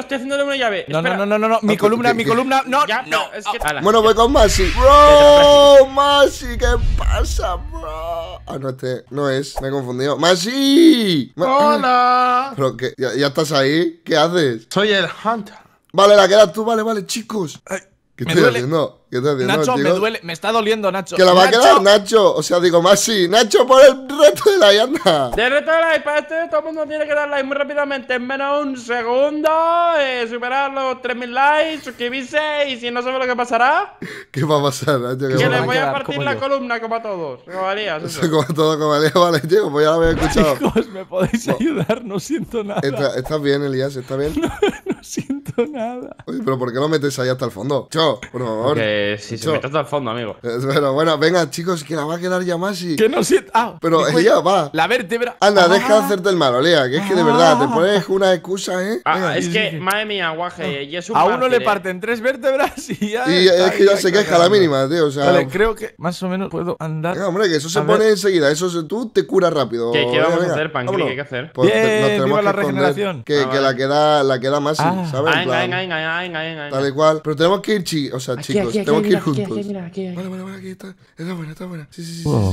estoy haciendo una llave. No, no, no, no, no, Mi columna, mi columna. No, no. Ah, ah. Bueno, voy con Masi. Bro, Masi, ¿qué pasa, bro? Ah, no, este. No es, me he confundido. ¡Masi! ¡Hola! ¿Pero qué? ¿Ya, estás ahí? ¿Qué haces? Soy el Hunter. Vale, la quedas tú, vale, vale, chicos. ¿Qué me estoy duele. haciendo? ¿Qué estoy haciendo, Nacho, me duele. Me está doliendo, Nacho. Que la va a quedar Nacho. O sea, digo, Masi, Nacho, por el reto de la yanda. De reto de like, para este todo el mundo tiene que dar like muy rápidamente, en menos de un segundo. Eh, superar los 3.000 likes, suscribirse y si no sabes lo que pasará. ¿Qué va a pasar, Nacho? Que les voy a, partir la columna como a todos. Como a Eso. como a todos, como valías. Vale, tío, pues ya lo había escuchado. Chicos, me podéis ayudar, no siento nada. Estás bien, Elías, estás bien. nada. Oye, pero ¿por qué lo metes ahí hasta el fondo? Cho, por favor. Que si se mete hasta el fondo, amigo. Pero bueno, venga, chicos, que la va a quedar ya más y. Que no sienta. Ah, pero ella va. La vértebra. Anda, ah. deja de hacerte el malo, Lea, que es que de ah. verdad, te pones una excusa, ¿eh? Ah, es que, madre mía, guaje, ah. A uno le ¿eh? parten tres vértebras y ya. Y es que ya se queja la mínima, tío. O sea. Vale, creo que más o menos puedo andar. Venga, hombre, que eso se pone enseguida. Eso tú te curas rápido. ¿Qué, vamos a hacer, Pancri? ¿Qué hay que hacer? Pues, Bien, viva que la regeneración. Que, la queda, la queda más, ¿sabes? Tal Pero tenemos que ir, o sea, chicos, tenemos que ir juntos. aquí está. buena, está buena.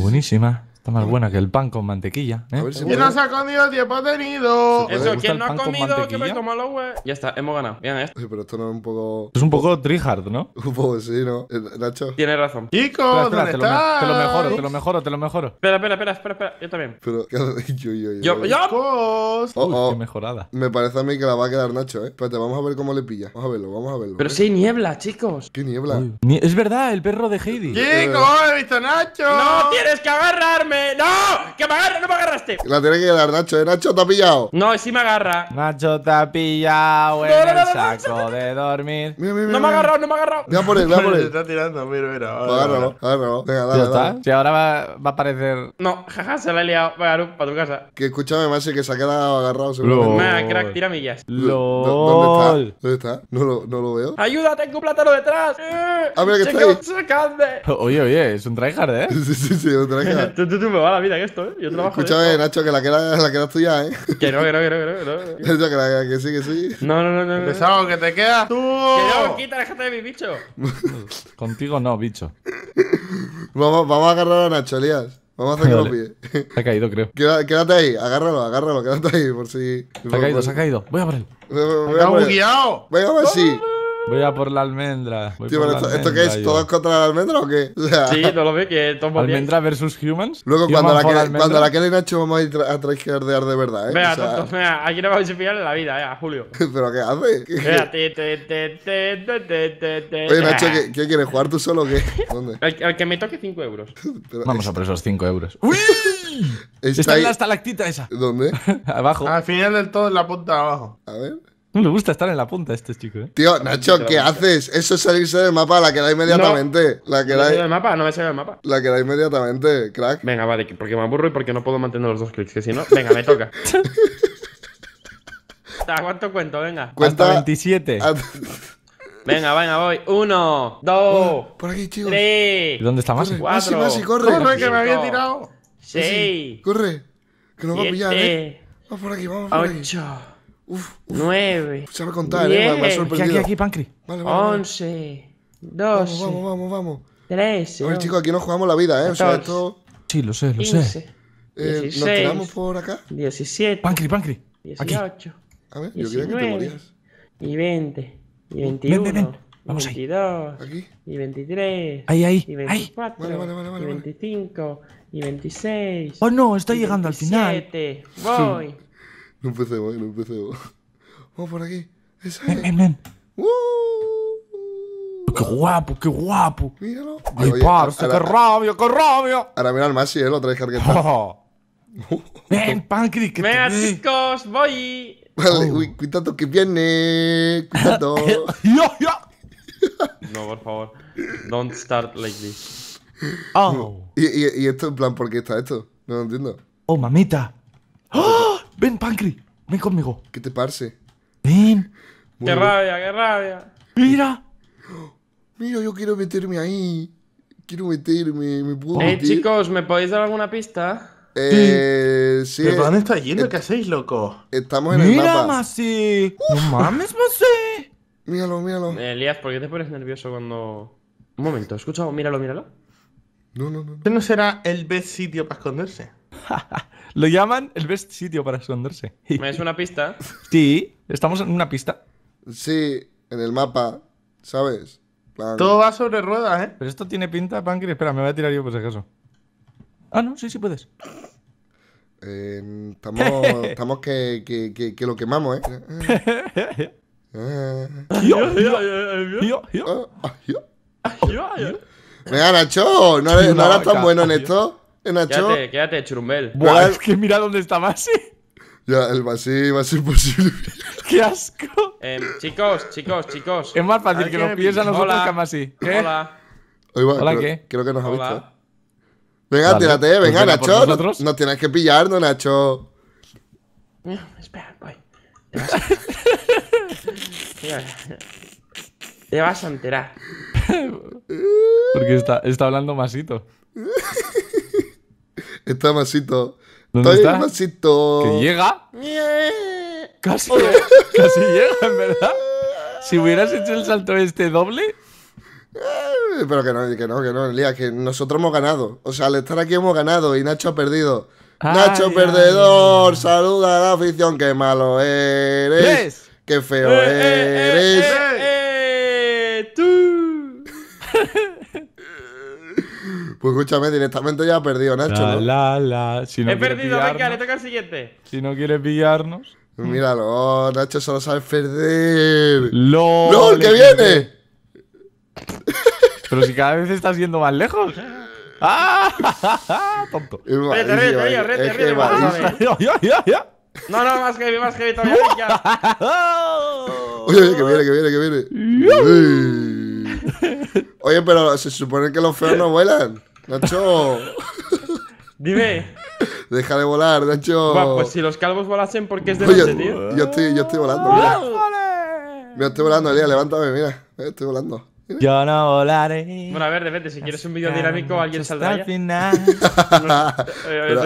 buenísima. Está más buena que el pan con mantequilla. ¿eh? Si ¿Quién nos ha comido tiempo tenido? Eso, ¿quién no ha comido? Que me toma los huevos. Ya está, hemos ganado. Bien, esto. ¿eh? pero esto no es un poco. Es un poco Trihard, ¿no? Un poco sí, ¿no? Eh, Nacho. Tienes razón. Chico, ¿dónde te, lo mejoro, te lo mejoro, te lo mejoro. Espera, espera, espera, espera, espera. Yo también. Pero, yo, yo, yo. Yo, yo. Oh, qué oh. mejorada. Me parece a mí que la va a quedar Nacho, ¿eh? Espérate, vamos a ver cómo le pilla. Vamos a verlo, vamos a verlo. Pero si hay niebla, chicos. ¿Qué niebla? Es verdad, el perro de Heidi. Chico, eh. he visto Nacho. No tienes que agarrarme. ¡No! ¡Que me agarra! ¡No me agarraste! La tiene que dar, Nacho. ¿eh? Nacho, te ha pillado. No, sí me agarra. Nacho te ha pillado en el saco de dormir. no me ha agarrado, no me ha agarrado. por él, por él. Se está tirando, mira, mira. Pues agárralo, agárralo. Venga, dale, dale. Si ahora va, a aparecer. No, jaja, se la he liado. Venga, para tu casa. Que escúchame, y que se ha quedado agarrado. No, crack, tira millas. ¿Dónde está? ¿Dónde está? No lo, no lo veo. ¡Ayuda! ¡Tengo un plátano detrás! ¡Ah, mira que está ahí! Oye, oye, es un tryhard, ¿eh? sí, sí, sí, un tryhard. No me va la vida en esto, ¿eh? Yo Escúchame, eh, Nacho, que la que era, la que era tuya, ¿eh? Que no, que no, que no, que no. Que, que, que sí, que sí. No, no, no, no. pesado que te queda tú. Que no, quita, déjate de mi bicho. Contigo no, bicho. vamos, vamos a agarrar a Nacho, Elías. Vamos a hacer que lo pide. Se ha caído, creo. Quédate ahí, agárralo, agárralo, quédate ahí por si. Se ha caído, se ha caído. Voy a por él. Voy, voy, voy a ver si. Ah. Voy a por la almendra. esto, qué es? ¿Todos es contra la almendra o qué? Sí, no lo ve que tomo bien. ¿Almendra versus humans? Luego, cuando la, quede Nacho vamos a ir a traicionar de verdad, ¿eh? Vea, O aquí no vamos a pillar en la vida, ¿eh? Julio. ¿Pero qué hace? te, te, te, te, te, te, Oye, Nacho, ¿qué, quieres? ¿Jugar tú solo o qué? ¿Dónde? El, que me toque 5 euros. Vamos a por esos 5 euros. ¡Uy! Está, en la estalactita esa. ¿Dónde? Abajo. Al final del todo en la punta de abajo. A ver. No le gusta estar en la punta este chico, ¿eh? Tío, Nacho, ¿qué haces? Eso es salirse del mapa, la queda inmediatamente. No, la queda. ¿Me del mapa? No me sale del mapa. La da inmediatamente, crack. Venga, vale, porque me aburro y porque no puedo mantener los dos clics, que si no. Venga, me toca. ¿Cuánto cuento? Venga. Cuenta Hasta 27. venga, venga, voy. Uno, dos. Oh, por aquí, chicos. Tres. ¿Dónde está Masi? Cuatro. Masi, Masi, corre. Corre, que me había tirado. Seis. corre. Que lo va a pillar, eh. Vamos por aquí, vamos por aquí. Uf, se va a contar, eh. Me ha sorprendido. Aquí, aquí, aquí, Pancri. Vale, vale, 11. 12. Vamos, vamos, vamos. 13. A ver, chicos, aquí nos jugamos la vida, eh. o sea, esto. Sí, lo sé, lo 15, sé. Eh, 16, ¿Nos tiramos por acá? 17. Pancri, Pancri. 18. Aquí. A ver, yo creía que te morías. Y 20. Y 21. Ven, ven, ven. Vamos 22, ahí. Aquí. y 23, ahí, ahí, y 24, ahí. Vale, vale, vale, y 25, y 26. Oh no, estoy llegando al final. Voy. No empecemos, no empecemos. Vamos por aquí. Eso es. Ven, ¡Qué guapo, qué guapo! Míralo. ¡Ay, Oye, parce, qué rabia, qué rabia! Ahora mira al Masi, ¿eh? Lo traes cargueta. Oh. ven, Pancri, chicos, voy. Vale, oh. cuidado que viene. Cuidado. yo, eh, yo. No, por favor. Don't start like this. Oh. ¿Y, y esto en plan por qué está esto? No lo entiendo. Oh, mamita. ¡Oh! Angry! ven conmigo. ¿Qué te parece? Ven. qué rabia, qué rabia. Mira. Mira, yo quiero meterme ahí. Quiero meterme, me puedo Eh, chicos, ¿me podéis dar alguna pista? Eh, sí. ¿Pero dónde está eh, yendo? ¿Qué hacéis, loco? Estamos en el mapa. Masi. ¡No mames, Masi! Míralo, míralo. Elias, ¿por qué te pones nervioso cuando...? Un momento, escucha, míralo, míralo. No, no, no. no este será el best sitio para esconderse? Lo llaman el best sitio para esconderse. ¿Me es una pista? Sí, estamos en una pista. Sí, en el mapa, ¿sabes? Todo va sobre ruedas, ¿eh? Pero esto tiene pinta, Punkir. Espera, me voy a tirar yo por pues, si acaso. Ah, no, sí, sí puedes. Eh, estamos estamos que, que, que, lo quemamos, ¿eh? Ah. Venga, Nacho, ¿no no, no tan bueno en esto? Nacho. Quédate, quédate, churumbel. es que mira dónde está Masi. Ya, el Masi va a ser posible. ¡Qué asco! Eh, chicos, chicos, chicos. Es más fácil que nos pilles a nosotros que a Masi. ¿Qué? Hola. Hola, ¿qué? Creo que nos ha visto. Venga, tírate, pues venga, Nacho. Nos, tienes que pillar, no, Nacho. espera, voy. Te vas a... a enterar. Porque está, está hablando Masito. Está Masito está? está? Que llega. Casi, casi llega, en verdad. Si hubieras hecho el salto este doble. Eh, pero que no, que no, que no, Elías, que nosotros hemos ganado. O sea, al estar aquí hemos ganado y Nacho ha perdido. Nacho perdedor, saluda a la afición, qué malo eres, qué feo eh, eh, eres. Pues escúchame, directamente ya ha perdido Nacho. La, la, la. Si no He perdido, venga, le toca el siguiente. Si no quieres pillarnos. Pues míralo, Nacho solo sabe perder. ¡Lol! el que viene! Pero si cada vez estás yendo más lejos. ¡Ah! ¡Tonto! Rete, rete, rete, eh, rete. No, no, más que… más que todavía. ya. Oye, que viene, que viene, que viene. Oye, pero se supone que los feos no vuelan. Nacho. Dime. Deja de volar, Nacho. pues si los calvos volasen, ¿por qué es de noche, yo, tío? Yo estoy, yo estoy volando, Me estoy volando, Elia, levántame, mira. Estoy volando. Eh, yo no volaré. Bueno, a ver, depende. Si quieres un vídeo dinámico, alguien saldrá. Al eh,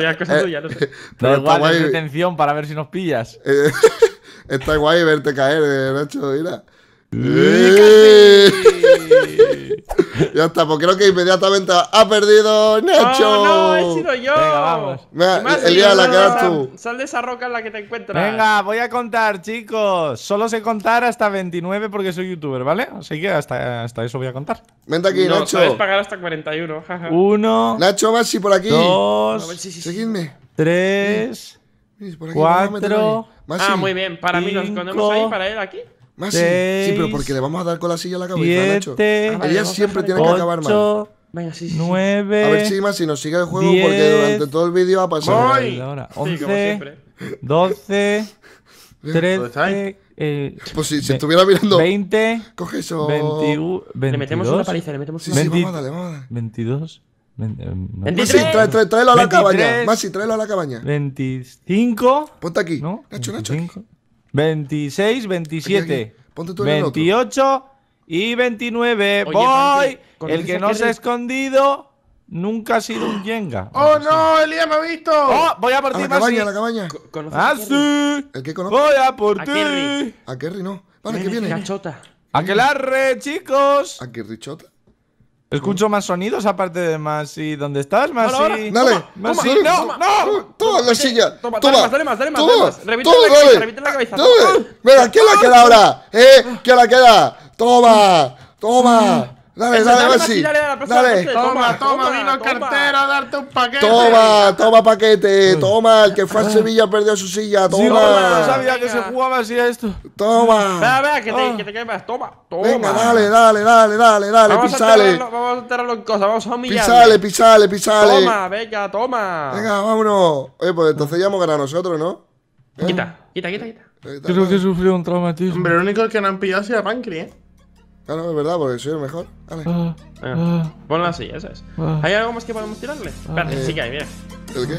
ya es cosa tuya, no eh, sé. Pero igual guay. es detención para ver si nos pillas. está guay verte caer, eh, Nacho, mira. Eh. ya está, pues creo que inmediatamente ha perdido Nacho. No, no, he sido yo. Venga, vamos. Elías, la quedas tú. Sal de esa roca en la que te encuentras. Venga, voy a contar, chicos. Solo sé contar hasta 29 porque soy youtuber, ¿vale? Así que hasta, eso voy a contar. Vente aquí, no, Nacho. Puedes pagar hasta 41. Uno. Nacho, si por aquí. Dos. sí, sí, seguidme. Tres. cuatro. Ah, muy bien. Para mí nos escondemos ahí, para él aquí. Más ah, sí, pero porque le vamos a dar con la silla a la cabeza, Nacho. Siete, Ella siempre tiene que acabar mal. Venga, sí, sí. 9. A ver si Masi nos sigue el juego porque durante todo el vídeo ha pasado. ¡Voy! 11, 12, 13. Eh, pues si, estuviera mirando. 20. Coge eso. 21, 22, le metemos una paliza, le metemos una paliza. Sí, sí, vamos a darle, vamos 22. Eh, Masi, trae, tráelo a la cabaña. Masi, tráelo a la cabaña. 25. Ponte aquí. ¿no? Nacho, 25, Nacho. 26, 27, 28 y 29. ¡Voy! el que no se ha escondido nunca ha sido un Jenga. ¡Oh, no! ¡Elías me ha visto! ¡Oh! Voy a por ti, A a la cabaña. ¡Ah, sí! ¿El que Voy a por ti. A Kerry. no. Vale, que viene. Chota. ¡A que chicos! ¿A Kerry Chota? Escucho más sonidos aparte de Masi. ¿Dónde estás, Masi? Dale, Masi, no, no. Toma dale más, Toma, toma. Dale más, dale más, dale más. la cabeza, revítale la cabeza. Mira, la queda ah. ahora? ¿Eh? la queda? Toma, toma. Dale, dale, dale, Dale, dale. Toma, toma, vino el cartero a darte un paquete. Toma, toma paquete. Toma, el que fue a Sevilla perdió su silla. Toma. no, sabía que se jugaba así esto. Toma. Vea, vea, ah. que te, quemas. Toma, toma. Venga, dale, dale, dale, dale, dale. Vamos A vamos a enterarlo en cosas, vamos a humillar. Pisale, pisale, pisale. Toma, venga, toma. Venga, vámonos. Oye, pues entonces ya hemos ganado nosotros, ¿no? Quita, ¿Eh? quita, quita, quita. Creo que sufrió un traumatismo. Hombre, lo único que no han pillado es el ¿eh? No, no, es verdad, porque soy el mejor. Vale. Ah, ah. Ponlo así, eso es ah. ¿Hay algo más que podemos tirarle? Espérate, eh, sí que hay, mira. ¿El qué?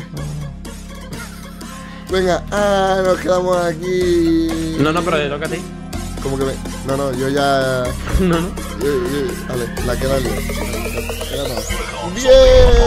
Venga, ah, nos quedamos aquí. No, no, pero le toca a ti. Como que me... No, no, yo ya. no, no. Vale, la queda no Bien.